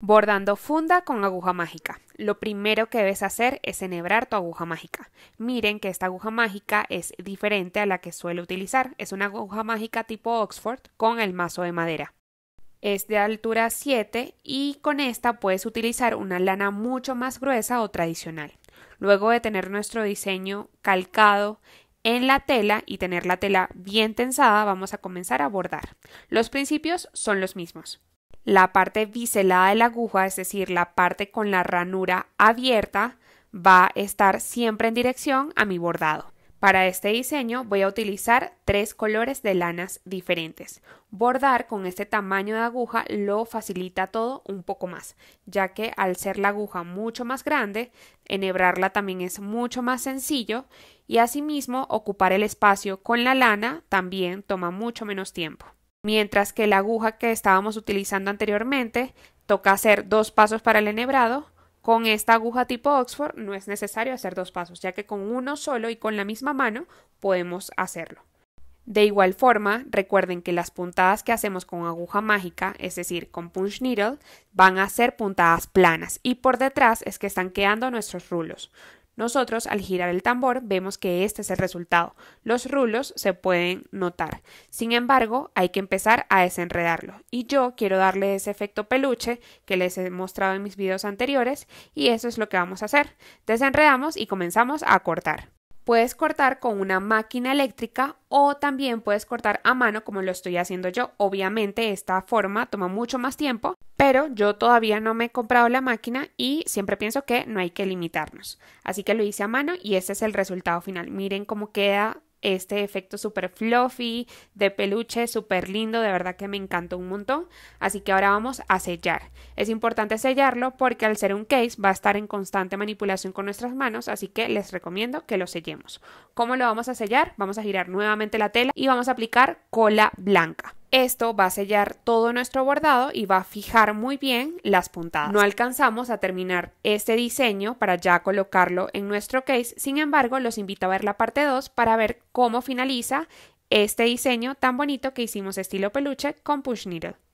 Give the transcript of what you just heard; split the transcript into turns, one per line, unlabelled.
Bordando funda con aguja mágica. Lo primero que debes hacer es enhebrar tu aguja mágica. Miren que esta aguja mágica es diferente a la que suelo utilizar. Es una aguja mágica tipo Oxford con el mazo de madera. Es de altura 7 y con esta puedes utilizar una lana mucho más gruesa o tradicional. Luego de tener nuestro diseño calcado en la tela y tener la tela bien tensada, vamos a comenzar a bordar. Los principios son los mismos. La parte biselada de la aguja, es decir, la parte con la ranura abierta, va a estar siempre en dirección a mi bordado. Para este diseño voy a utilizar tres colores de lanas diferentes. Bordar con este tamaño de aguja lo facilita todo un poco más, ya que al ser la aguja mucho más grande, enhebrarla también es mucho más sencillo y asimismo ocupar el espacio con la lana también toma mucho menos tiempo mientras que la aguja que estábamos utilizando anteriormente toca hacer dos pasos para el enhebrado. Con esta aguja tipo Oxford no es necesario hacer dos pasos, ya que con uno solo y con la misma mano podemos hacerlo. De igual forma, recuerden que las puntadas que hacemos con aguja mágica, es decir, con punch needle, van a ser puntadas planas y por detrás es que están quedando nuestros rulos. Nosotros, al girar el tambor, vemos que este es el resultado. Los rulos se pueden notar. Sin embargo, hay que empezar a desenredarlo. Y yo quiero darle ese efecto peluche que les he mostrado en mis videos anteriores y eso es lo que vamos a hacer. Desenredamos y comenzamos a cortar. Puedes cortar con una máquina eléctrica o también puedes cortar a mano como lo estoy haciendo yo. Obviamente esta forma toma mucho más tiempo, pero yo todavía no me he comprado la máquina y siempre pienso que no hay que limitarnos. Así que lo hice a mano y ese es el resultado final. Miren cómo queda este efecto súper fluffy, de peluche, súper lindo, de verdad que me encantó un montón. Así que ahora vamos a sellar. Es importante sellarlo porque al ser un case va a estar en constante manipulación con nuestras manos, así que les recomiendo que lo sellemos. ¿Cómo lo vamos a sellar? Vamos a girar nuevamente la tela y vamos a aplicar cola blanca. Esto va a sellar todo nuestro bordado y va a fijar muy bien las puntadas. No alcanzamos a terminar este diseño para ya colocarlo en nuestro case, sin embargo los invito a ver la parte 2 para ver cómo finaliza este diseño tan bonito que hicimos estilo peluche con push needle.